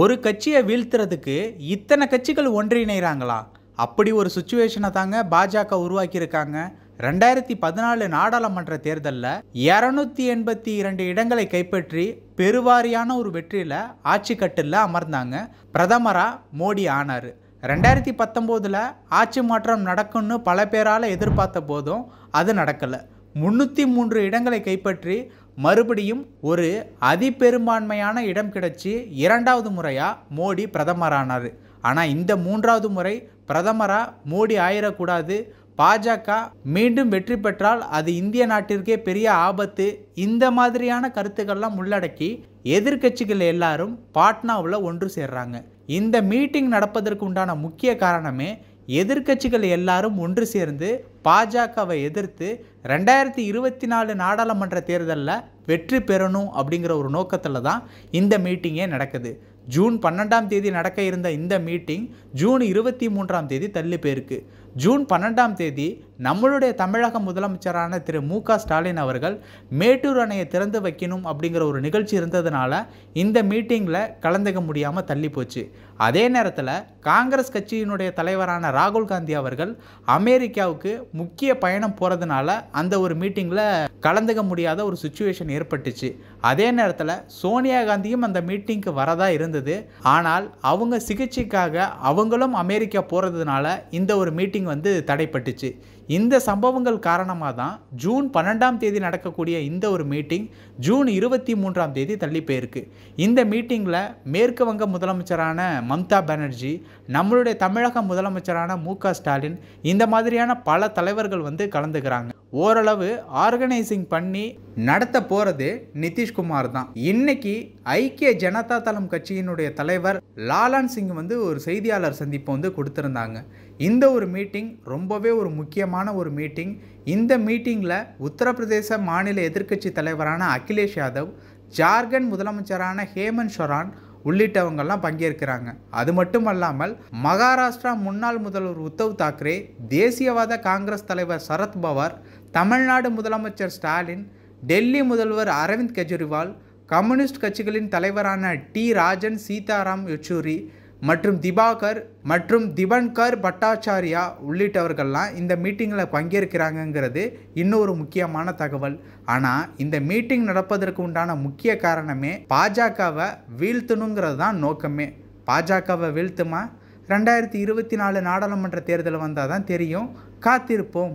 ஒரு கட்சியை வீழ்த்துறதுக்கு இத்தனை கட்சிகள் ஒன்றிணைகிறாங்களா அப்படி ஒரு சுச்சுவேஷனை தாங்க பாஜக உருவாக்கியிருக்காங்க ரெண்டாயிரத்தி பதினாலு நாடாளுமன்ற தேர்தலில் இரநூத்தி எண்பத்தி இரண்டு இடங்களை கைப்பற்றி பெருவாரியான ஒரு வெற்றியில் ஆட்சி கட்டில் அமர்ந்தாங்க பிரதமராக மோடி ஆனார் ரெண்டாயிரத்தி பத்தொம்போதில் ஆட்சி மாற்றம் நடக்கும்னு பல பேரால் எதிர்பார்த்த போதும் அது நடக்கலை முன்னூற்றி மூன்று இடங்களை கைப்பற்றி மறுபடியும் ஒரு அதிபெரும்பான்மையான இடம் கிடச்சி இரண்டாவது முறையாக மோடி பிரதமரானார் ஆனால் இந்த மூன்றாவது முறை பிரதமராக மோடி ஆயிடக்கூடாது பாஜக மீண்டும் வெற்றி பெற்றால் அது இந்திய நாட்டிற்கே பெரிய ஆபத்து இந்த மாதிரியான கருத்துக்கள்லாம் உள்ளடக்கி எதிர்கட்சிகள் எல்லாரும் பாட்னாவில் ஒன்று சேர்றாங்க இந்த மீட்டிங் நடப்பதற்கு உண்டான முக்கிய காரணமே எதிர்கட்சிகள் எல்லாரும் ஒன்று சேர்ந்து பாஜகவை எதிர்த்து ரெண்டாயிரத்தி இருபத்தி நாலு நாடாளுமன்ற தேர்தலில் வெற்றி பெறணும் அப்படிங்கிற ஒரு நோக்கத்தில் தான் இந்த மீட்டிங்கே நடக்குது ஜூன் பன்னெண்டாம் தேதி நடக்க இருந்த இந்த மீட்டிங் ஜூன் இருபத்தி மூன்றாம் தேதி தள்ளி போயிருக்கு ஜூன் பன்னெண்டாம் தேதி நம்மளுடைய தமிழக முதலமைச்சரான திரு மு க ஸ்டாலின் அவர்கள் மேட்டூர் அணையை திறந்து வைக்கணும் அப்படிங்கிற ஒரு நிகழ்ச்சி இருந்ததுனால இந்த மீட்டிங்கில் கலந்துக்க முடியாமல் தள்ளி போச்சு அதே நேரத்தில் காங்கிரஸ் கட்சியினுடைய தலைவரான ராகுல் காந்தி அவர்கள் அமெரிக்காவுக்கு முக்கிய பயணம் போகிறதுனால அந்த ஒரு மீட்டிங்கில் கலந்துக்க முடியாத ஒரு சுச்சுவேஷன் ஏற்பட்டுச்சு அதே நேரத்தில் சோனியா காந்தியும் அந்த மீட்டிங்க்கு வரதா இருந்து இருந்தது ஆனால் அவங்க சிகிச்சைக்காக அவங்களும் அமெரிக்கா போகிறதுனால இந்த ஒரு மீட்டிங் வந்து தடைப்பட்டுச்சு இந்த சம்பவங்கள் காரணமாக தான் ஜூன் பன்னெண்டாம் தேதி நடக்கக்கூடிய இந்த ஒரு மீட்டிங் ஜூன் இருபத்தி மூன்றாம் தேதி தள்ளி போயிருக்கு இந்த மீட்டிங்கில் மேற்கு வங்க முதலமைச்சரான மம்தா பானர்ஜி நம்மளுடைய தமிழக முதலமைச்சரான மு ஸ்டாலின் இந்த மாதிரியான பல தலைவர்கள் வந்து கலந்துக்கிறாங்க ஓரளவு ஆர்கனைசிங் பண்ணி நடத்த போகிறது நிதிஷ்குமார் தான் இன்னைக்கு ஐக்கிய ஜனதா தளம் கட்சியினுடைய தலைவர் லாலான் சிங் வந்து ஒரு செய்தியாளர் சந்திப்பை வந்து கொடுத்துருந்தாங்க இந்த ஒரு மீட்டிங் ரொம்பவே ஒரு முக்கியமான முக்கியமான ஒரு மீட்டிங் இந்த மீட்டிங்கில் உத்தரப்பிரதேச மாநில எதிர்க்கட்சி தலைவரான அகிலேஷ் யாதவ் ஜார்க்கண்ட் முதலமைச்சரான ஹேமந்த் சொரான் உள்ளிட்டவங்கள்லாம் பங்கேற்கிறாங்க அது மட்டும் அல்லாமல் மகாராஷ்டிரா முன்னாள் முதல்வர் உத்தவ் தாக்கரே தேசியவாத காங்கிரஸ் தலைவர் சரத் பவார் தமிழ்நாடு முதலமைச்சர் ஸ்டாலின் டெல்லி முதல்வர் அரவிந்த் கெஜ்ரிவால் கம்யூனிஸ்ட் கட்சிகளின் தலைவரான டி ராஜன் சீதாராம் யெச்சூரி மற்றும் திபாகர் மற்றும் திபன்கர் பட்டாச்சாரியா உள்ளிட்டவர்கள்லாம் இந்த மீட்டிங்கில் பங்கேற்கிறாங்கங்கிறது இன்னொரு முக்கியமான தகவல் ஆனால் இந்த மீட்டிங் நடப்பதற்கு உண்டான முக்கிய காரணமே பாஜகவை வீழ்த்தணுங்கிறது தான் நோக்கமே பாஜகவை வீழ்த்துமா ரெண்டாயிரத்தி இருபத்தி நாலு நாடாளுமன்ற தேர்தல் வந்தால் தான் தெரியும் காத்திருப்போம்